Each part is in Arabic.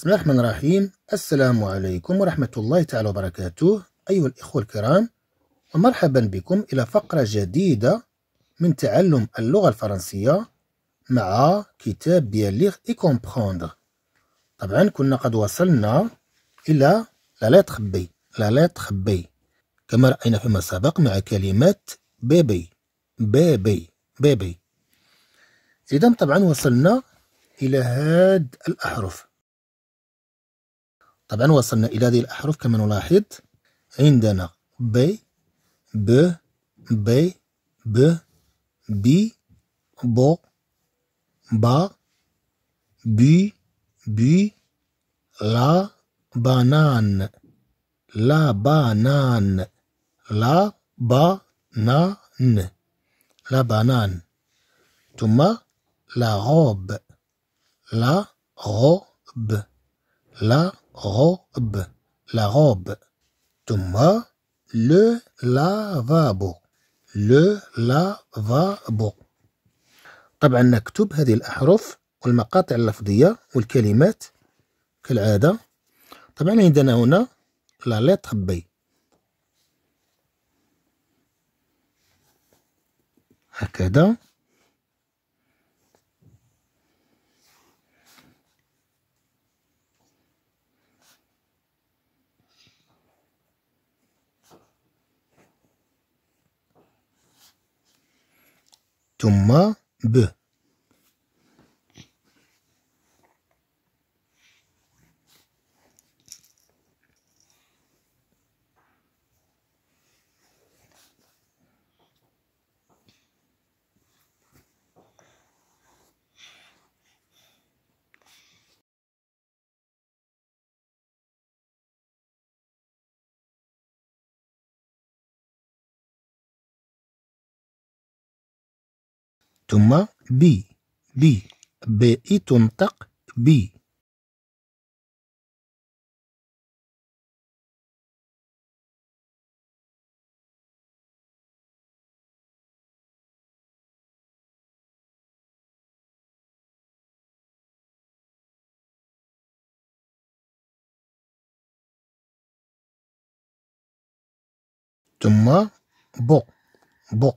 بسم الله الرحمن الرحيم السلام عليكم ورحمة الله تعالى وبركاته أيها الإخوة الكرام ومرحبا بكم إلى فقرة جديدة من تعلم اللغة الفرنسية مع كتاب بيان إي كومبخوندغ طبعا كنا قد وصلنا إلى لا لا تخبي لا لا تخبي كما رأينا فيما سبق مع كلمة بيبي بيبي بيبي إذا طبعا وصلنا إلى هاد الأحرف طبعا وصلنا إلى هذه الأحرف كما نلاحظ عندنا ب ب ب ب بي بو با بي بي لا بانان لا بانان لا بانان لا بانان ثم لا غوب لا غوب لا غوب لا robe ثم le lavabo le lavabo طبعا نكتب هذه الأحرف والمقاطع اللفظية والكلمات كالعادة طبعا عندنا هنا لا لتر بي هكذا ثم ب ثم بي بي بي تنطق بي ثم بو بو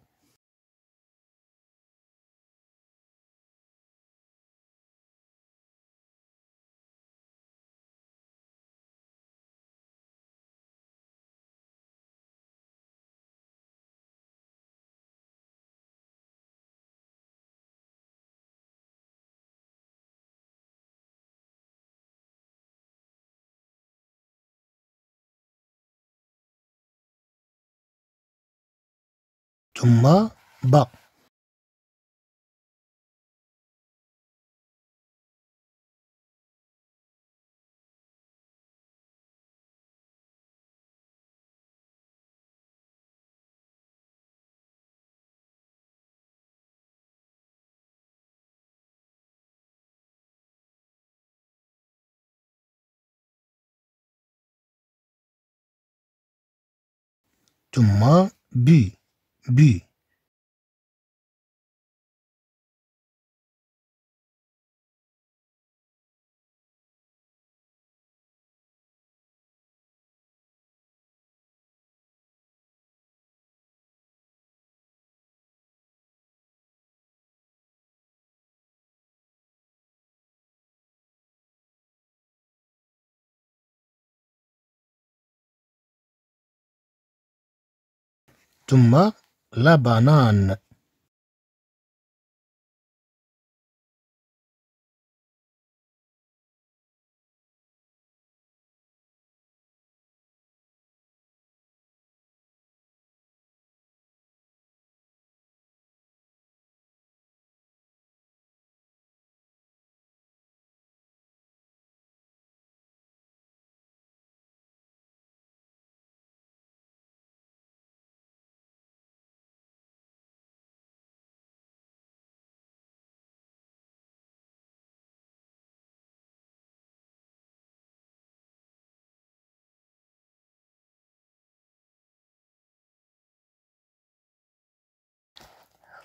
tumma baq tumma bi بي ثم Lebanon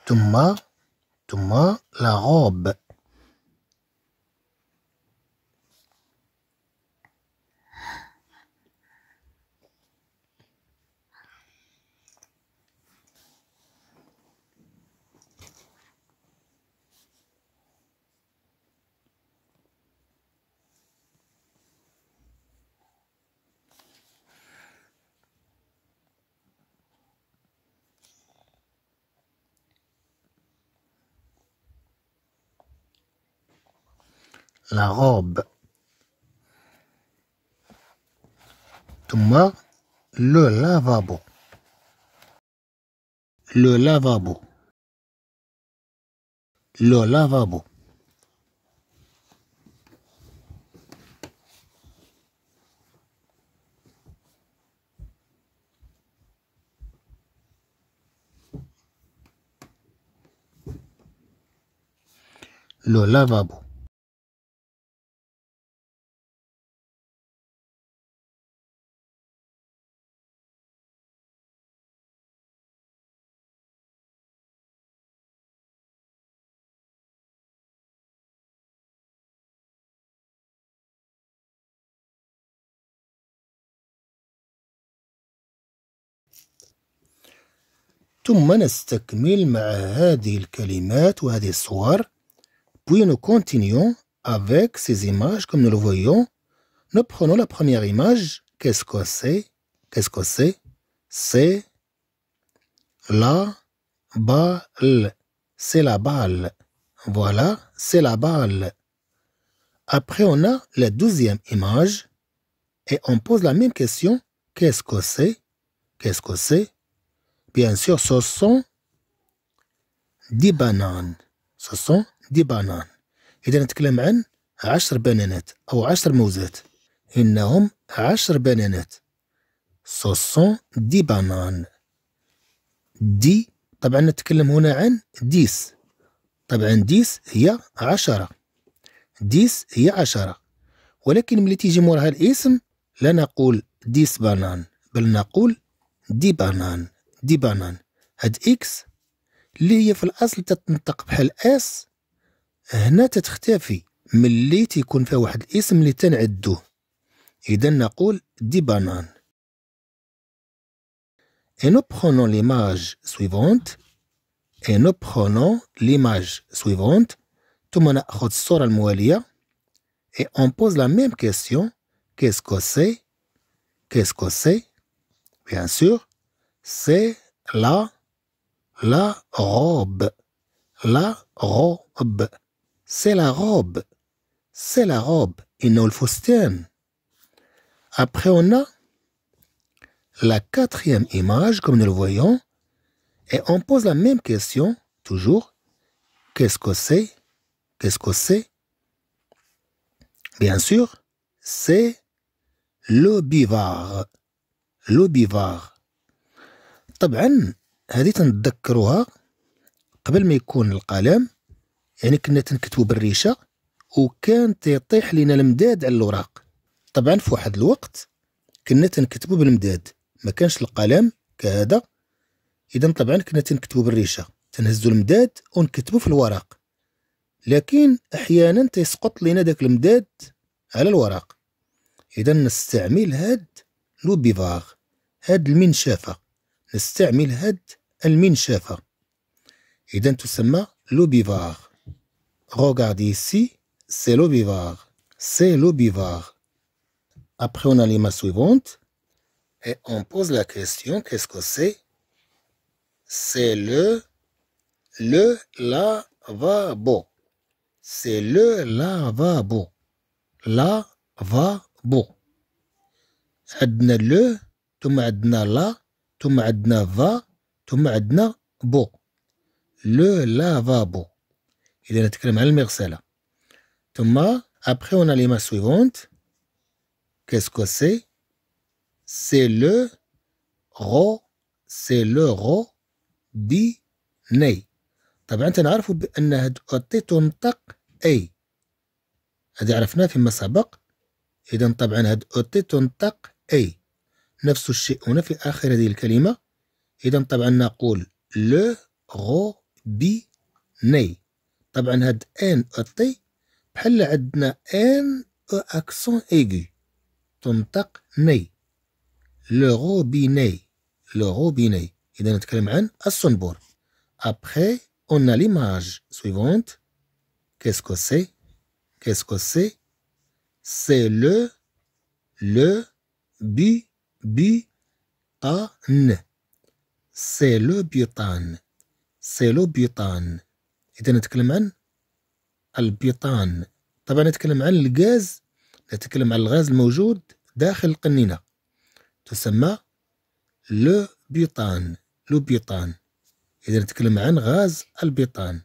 Thomas, Thomas, la robe la robe. Tuma, le lavabo. Le lavabo. Le lavabo. Le lavabo. ثم نستكمل مع ou الكلمات وهذه الصور puis nous continuons avec ces images comme nous le voyons nous prenons la première image qu'est-ce que c'est qu'est-ce que c'est c'est la balle c'est la balle voilà c'est la balle après on a la deuxième image et on pose la même question qu'est-ce que c'est qu'est-ce que c'est bien sûr, ce sont دي بانان ce sont دي بانان إذا نتكلم عن عشر بنانات أو عشر موزات إنهم عشر بنانات ce sont دي بانان دي طبعا نتكلم هنا عن ديس طبعا ديس هي عشرة ديس هي عشرة ولكن ملي تيجي موراها الاسم لا نقول ديس بانان بل نقول دي بانان دي بانان هاد اكس اللي هي في الاصل تتنطق بحال اس هنا تتختفي ملي تيكون فيها واحد الاسم اللي تنعدوه اذا نقول دي بانان et nous prenons l'image suivante et nous prenons l'image suivante Tout ثم ناخذ الصوره المواليه et on pose la même question qu'est-ce que c'est qu'est-ce que c'est bien sûr c'est la, la robe, la robe, c'est la robe, c'est la robe, une Après, on a la quatrième image, comme nous le voyons, et on pose la même question, toujours, qu'est-ce que c'est Qu'est-ce que c'est Bien sûr, c'est le bivard. Le طبعا هذه تنتذكروها قبل ما يكون القلم يعني كنا تنكتبو بالريشه وكان تيطيح لنا المداد على الوراق طبعا في واحد الوقت كنا تنكتبو بالمداد ما كانش القلم كهذا اذا طبعا كنا تنكتبو بالريشه تنهزو المداد ونكتبو في الورق لكن احيانا تيسقط لنا داك المداد على الورق اذا نستعمل هاد لوبيفاغ هاد المنشافه Et هاد tout إذا تسمى Regardez ici, c'est l'obivar. C'est l'obivar. Après, on a l'image suivante. Et on pose la question, qu'est-ce que c'est C'est le, le lavabo. C'est le lavabo. Lavabo. Adna le, tu la, ثم عندنا فا ثم عندنا بو لو لافابو اذا نتكلم على المغسله ثم ابخي اون ليما سويفونت كيسكو سي سي لو غو سي لو غو بي ني طبعا تنعرفوا بان هاد اوتي تنطق اي هادي عرفناه فيما سبق اذا طبعا هاد اوتي تنطق اي نفس الشيء هنا في آخر هذه الكلمة إذا طبعا نقول لو غو بي ني طبعا هاد ان او تي بحال عندنا ان او اكسون ايغو تنطق ني لو غو بي ني لو غو بي ني إذا نتكلم عن الصنبور أبخي اون ليماج سويفونت كيسكو سي كيسكو سي سي لو لو بي بيطان سيلو بيطان إذا نتكلم عن البيطان طبعا نتكلم عن الغاز نتكلم عن الغاز الموجود داخل القنينة تسمى لو بيطان لو بيطان إذا نتكلم عن غاز البيطان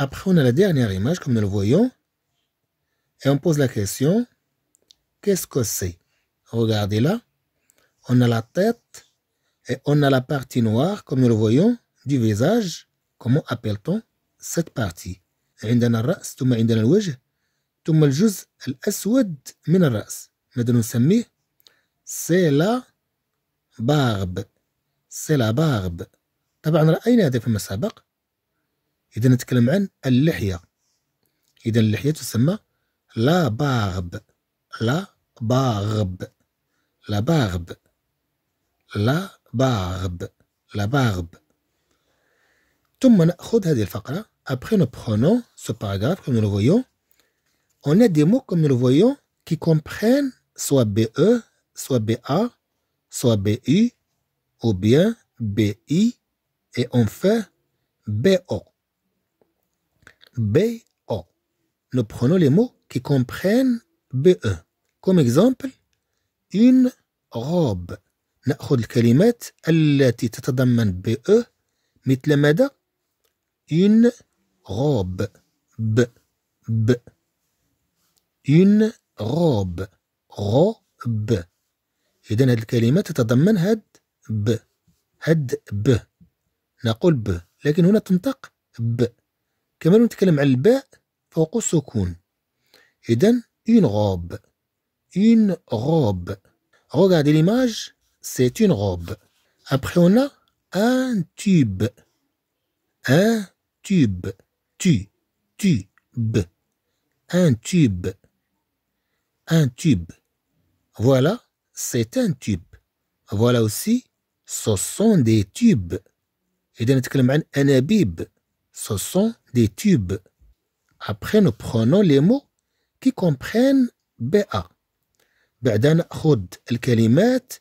Après, on a la dernière image, comme nous le voyons, et on pose la question, qu'est-ce que c'est Regardez là. On a la tête et on a la partie noire, comme nous le voyons, du visage. Comment appelle-t-on cette partie عندنا الرأس ثم عندنا الوجه ثم الجزء الأسود من الرأس ماذا نسميه سي لا بارب سي لا بارب طبعا رأينا هذا في المسابق إذا نتكلم عن اللحية إذا اللحية تسمى لا بارب لا بارب la barbe, la barbe, la barbe. Après, nous prenons ce paragraphe comme nous le voyons. On a des mots comme nous le voyons qui comprennent soit BE, soit BA, soit BU, ou bien BI, et enfin BO. BO. Nous prenons les mots qui comprennent BE. Comme exemple, إن غاب نأخذ الكلمات التي تتضمن ب مثل ماذا؟ إن غاب ب ب غاب robe ب إذا هذه الكلمة تتضمن هاد ب هاد ب نقول ب لكن هنا تنطق ب كما نتكلم عن الباء فوق السكون إذا إن غاب une robe. Regardez l'image, c'est une robe. Après, on a un tube. Un tube. Tu, tu, b. Un tube. Un tube. Voilà, c'est un tube. Voilà aussi, ce sont des tubes. on côté, un habib. Ce sont des tubes. Après, nous prenons les mots qui comprennent BA. بعد ناخذ الكلمات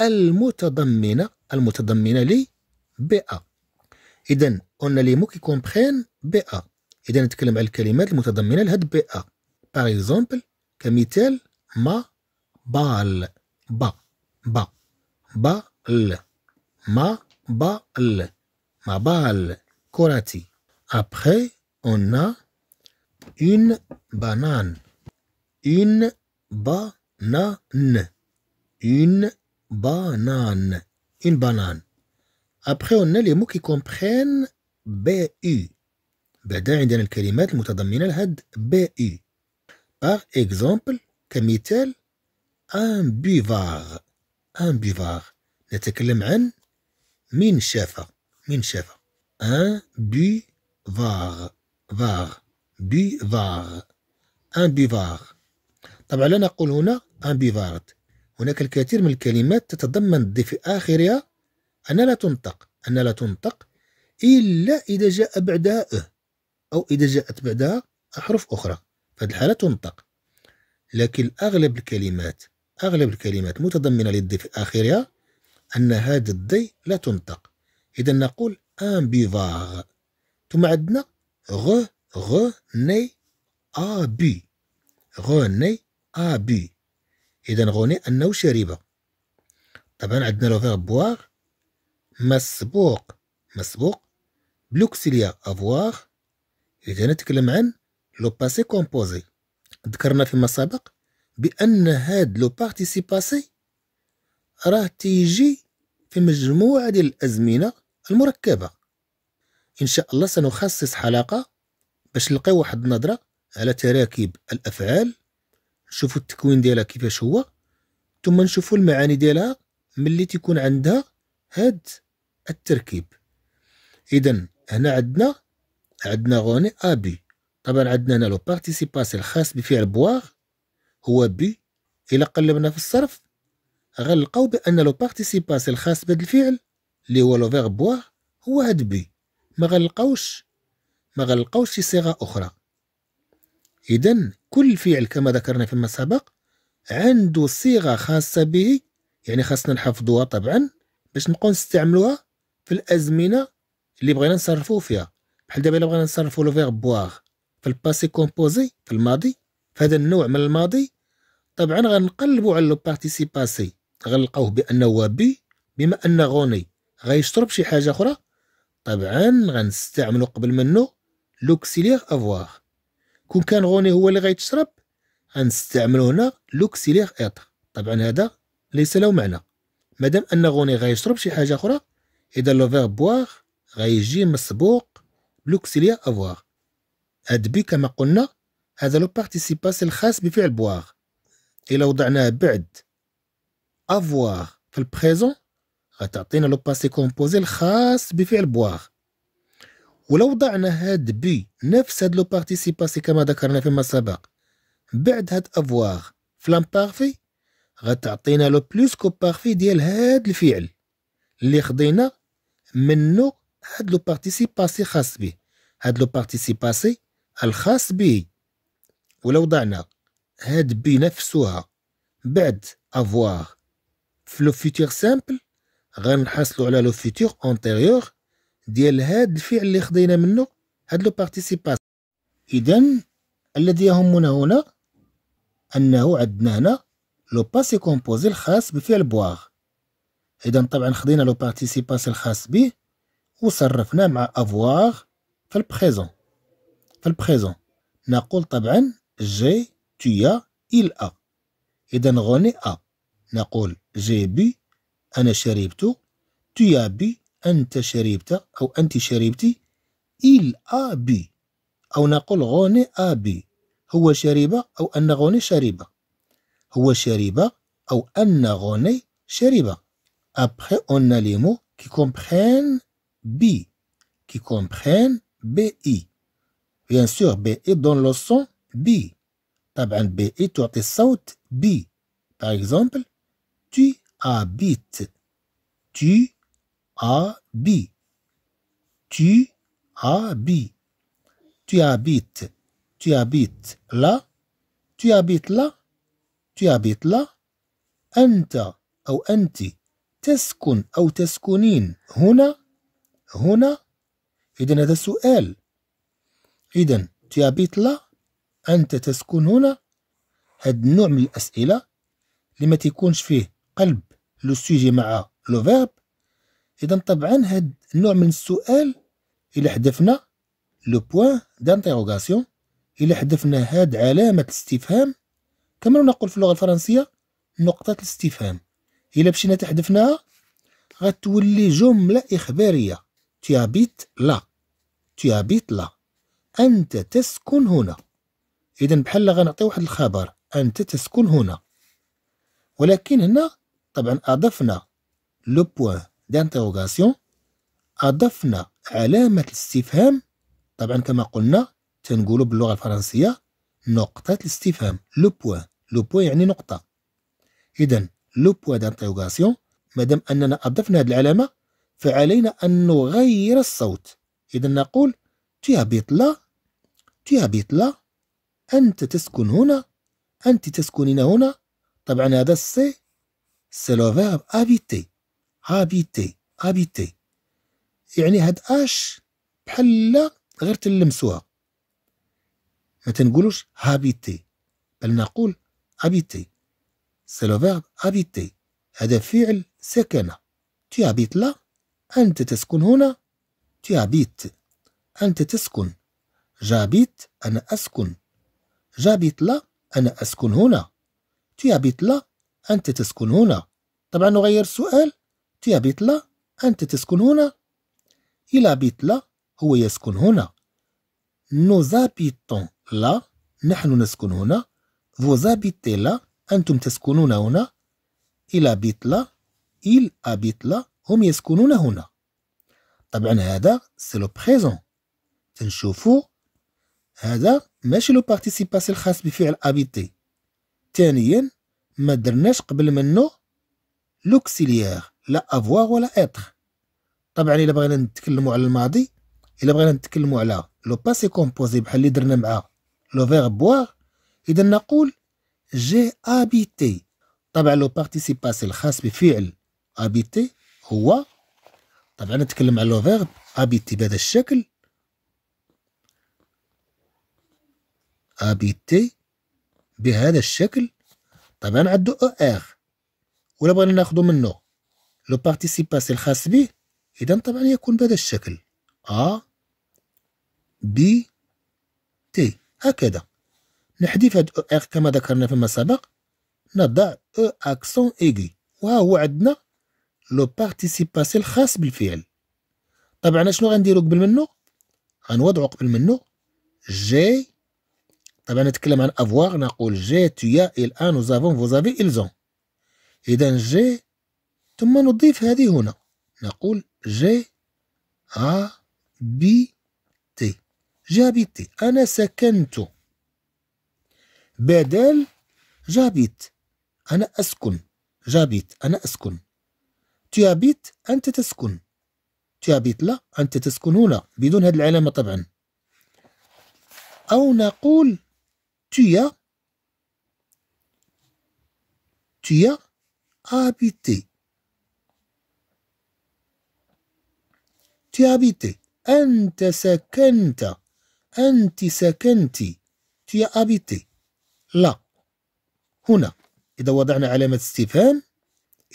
المتضمنه المتضمنه لي بئه اذا قلنا لي مو كي كومبخين بئه اذا نتكلم على الكلمات المتضمنه لهاد بئه باغ اكزومبل كمثال ما بال با با با ال ما با ل ما بال كراتي ابخي on a بانان banane une banane. Une banane. Une banane. Après, on a les mots qui comprennent BU. عندنا الكلمات المتضمنة لهاد BU. باغ اكزومبل كمثال ان بيفار ان بيفار نتكلم عن من من شافة ان بيفار فار بيفار ان بيفار طبعا لا نقول هنا ambivalent هناك الكثير من الكلمات تتضمن في آخرها أن لا تنطق أن لا تنطق إلا إذا جاء بعدها أه أو إذا جاءت بعدها أحرف أخرى في هذه الحالة تنطق لكن أغلب الكلمات أغلب الكلمات متضمنة للدي في آخرها أن هذا الدي لا تنطق إذا نقول بيفار ثم عندنا غ غ ني ا بي غ ني ا بي إذا غوني أنه شريبة طبعا عندنا لو فيغ بواغ مسبوق مسبوق بلوكسيليا افواغ إذا نتكلم عن لو باسي كومبوزي ذكرنا فيما سبق بأن هاد لو بارتيسي باسي راه تيجي في مجموعة ديال الأزمنة المركبة إن شاء الله سنخصص حلقة باش نلقاو واحد النظرة على تراكيب الأفعال نشوفوا التكوين ديالها كيفاش هو ثم نشوفوا المعاني ديالها ملي تيكون عندها هاد التركيب اذا هنا عندنا عندنا غوني ا بي طبعا عندنا هنا لو بارتيسيباسي الخاص بفعل بواغ هو بي الا قلبنا في الصرف غنلقاو بان لو بارتيسيباسي الخاص بهاد الفعل اللي هو لو فيرب بواغ هو هاد بي ما غنلقاوش ما غنلقاوش شي صيغه اخرى اذا كل فعل كما ذكرنا فيما سبق عنده صيغة خاصة به يعني خاصنا نحفظوها طبعا باش نبقاو نستعملوها في الأزمنة اللي بغينا نصرفو فيها بحال دابا إلا بغينا نصرفو لو فيغ بواغ في الباسي كومبوزي في الماضي في هذا النوع من الماضي طبعا غنقلبو على لو باسي غنلقاوه بأنه هو بي بما أن غوني غيشرب شي حاجة أخرى طبعا غنستعملو قبل منه لوكسيليغ افواغ كون كان غوني هو اللي غيتشرب غنستعملو هنا لوكسيليغ ايتر طبعا هذا ليس له معنى مادام ان غوني غيشرب شي حاجه اخرى اذا لو فيغ بواغ غيجي مسبوق بلوكسيليغ افواغ هاد بي كما قلنا هذا لو بارتيسيباس الخاص بفعل بواغ الا وضعناه بعد افواغ في البريزون غتعطينا لو باسي كومبوزي الخاص بفعل بواغ ولو وضعنا هاد بي نفس هاد لو بارتيسيباسي باسي كما ذكرنا فيما سبق بعد هاد افواغ فلام بارفي غتعطينا لو بلوس كو بارفي ديال هاد الفعل اللي خدينا منو هاد لو بارتيسيباسي باسي خاص به هاد لو بارتيسيباسي باسي الخاص به ولو وضعنا هاد بي نفسها بعد افواغ فلو فيتور سامبل غنحصلوا على لو فيتور اونتيريور ديال هاد الفعل اللي خدينا منه هاد لو بارتيسيباس اذا الذي يهمنا هنا انه عندنا هنا لو باسي كومبوزي الخاص بفعل بواغ اذا طبعا خدينا لو بارتيسيباس الخاص به وصرفنا مع افواغ في البريزون في البريزون نقول طبعا جي تيا إل أ إذا غني أ نقول جي بي أنا شربت تيا بي أنت شريبت أو أنت شريبتي إل أبي أو نقول غوني أبي هو شريبة أو أن غوني شريبة هو شريبة أو أن غوني شريبة أبخي أون ليمو كي كومبخين بي كي كومبخين بي إي بيان سور بي إي دون لو بي طبعا بي إي تعطي الصوت بي باغ إكزومبل تي أبيت تي A, B. Tu habites. Tu habites. Tu habites là. Tu habites là. Tu habites là. أنت أو أنت تسكن أو تسكنين هنا هنا إذا هذا سؤال إذا تيابيت لا أنت تسكن هنا هاد النوع من الأسئلة اللي ما تيكونش فيه قلب لو سوجي مع لو فيرب اذا طبعا هاد النوع من السؤال الا حذفنا لو بوان دانتيروغاسيون الا حذفنا هاد علامه الاستفهام كما نقول في اللغه الفرنسيه نقطه الاستفهام الا مشينا تحذفناها غتولي جمله اخباريه تيابيت لا تيابيت لا انت تسكن هنا اذا بحال غنعطي واحد الخبر انت تسكن هنا ولكن هنا طبعا اضفنا لو بوان d'interrogation أضفنا علامة الاستفهام طبعا كما قلنا تنقولوا باللغة الفرنسية نقطة الاستفهام لو بوان لو بوان يعني نقطة إذا لو بوان دانتيغاسيون مادام أننا أضفنا هذه العلامة فعلينا أن نغير الصوت إذا نقول tu لا là لا أنت تسكن هنا أنت تسكنين هنا طبعا هذا السي سي لو فيرب افيتي هابيتي هابيتي يعني هاد اش بحال غير تلمسوها ما تنقولوش هابيتي بل نقول هابيتي سي لو فيرب هابيتي هذا فعل سكن تي هابيت لا انت تسكن هنا تي هابيت انت تسكن جابيت انا اسكن جابيت لا انا اسكن هنا تي هابيت لا انت تسكن هنا طبعا نغير السؤال تيا بيتلا أنت تسكن هنا إلى بيتلا هو يسكن هنا Nous habitons لا نحن نسكن هنا Vous habitez أنتم تسكنون هنا إلى habite لا إل habite لا هم يسكنون هنا طبعا هذا سي لو بريزون تنشوفو هذا ماشي لو بارتيسيباسي الخاص بفعل ابيتي ثانيا ما درناش قبل منه لوكسيليير لا افواغ ولا اتر طبعا الا بغينا نتكلموا على الماضي الا بغينا نتكلموا على لو باسي كومبوزي بحال اللي درنا مع لو فيغ بواغ اذا نقول جي ابيتي طبعا لو بارتيسيب باسي الخاص بفعل ابيتي هو طبعا نتكلم على لو فيرب ابيتي بهذا الشكل ابيتي بهذا الشكل طبعا عندو او ار ولا بغينا ناخدو منه لو بارتيسيباسي الخاص به إذا طبعا يكون بهذا الشكل أ بي تي هكذا نحذف هاد او ار كما ذكرنا فيما سبق نضع او اكسون ايغي وها هو عندنا لو بارتيسيباسي الخاص بالفعل طبعا شنو غنديرو قبل منو غنوضعو قبل منو جي طبعا نتكلم عن افواغ نقول جي تيا الان نوزافون فوزافي الزون اذا جي ثم نضيف هذه هنا نقول جي ا بي تي جابيتي أنا سكنت بدل جابيت أنا أسكن جابيت أنا أسكن تيابيت أنت تسكن تيابيت لا أنت تسكن هنا بدون هذه العلامة طبعا أو نقول تيا تيا أبيتي تي هابيتي انت سكنت انت سكنتي تي Tu لا هنا إذا وضعنا علامة استفهام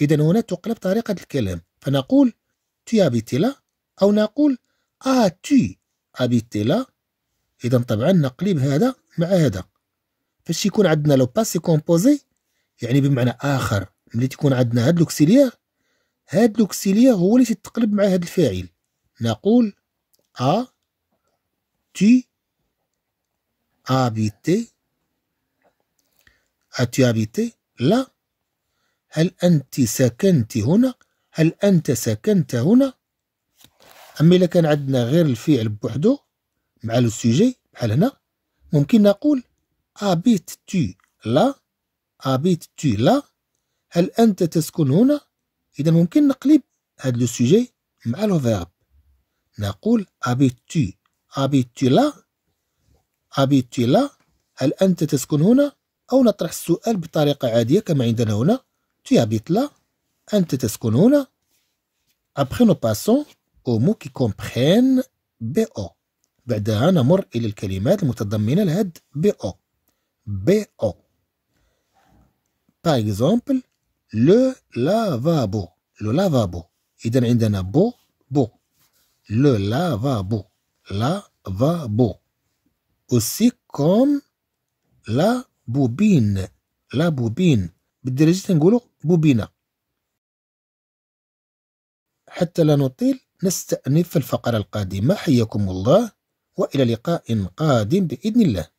إذا هنا تقلب طريقة الكلام فنقول تي هابيتي لا أو نقول آ تي هابيتي لا إذا طبعا نقلب هذا مع هذا فاش يكون عندنا لو باسي كومبوزي يعني بمعنى آخر ملي تكون عندنا هاد لوكسيليير هاد لوكسيليير هو اللي تتقلب مع هاد الفاعل نقول ا تي ابيتي اتي ابيتي لا هل أنت سكنت هنا هل أنت سكنت هنا أما إذا كان عندنا غير الفعل بوحدو مع لو سوجي بحال هنا ممكن نقول أبيت تي لا أبيت تي لا هل أنت تسكن هنا إذا ممكن نقلب هذا لو سوجي مع لو فيرب نقول habitu habitu لا habitu لا هل أنت تسكن هنا أو نطرح السؤال بطريقة عادية كما عندنا هنا tu أبيت لا أنت تسكن هنا نو باسون أو مو كي qui بي أو بعدها نمر إلى الكلمات المتضمنة أو بي أو باغ إكزومبل لو لافابو لو لافابو إذا عندنا بو بو le lavabo, lavabo, aussi comme la bobine, la bobine. بالدرجة نقولو بوبينة حتى لا نطيل نستأنف الفقرة القادمة حياكم الله وإلى لقاء قادم بإذن الله